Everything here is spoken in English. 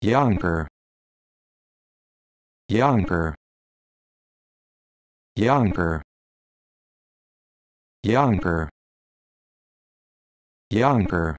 younger younger younger younger younger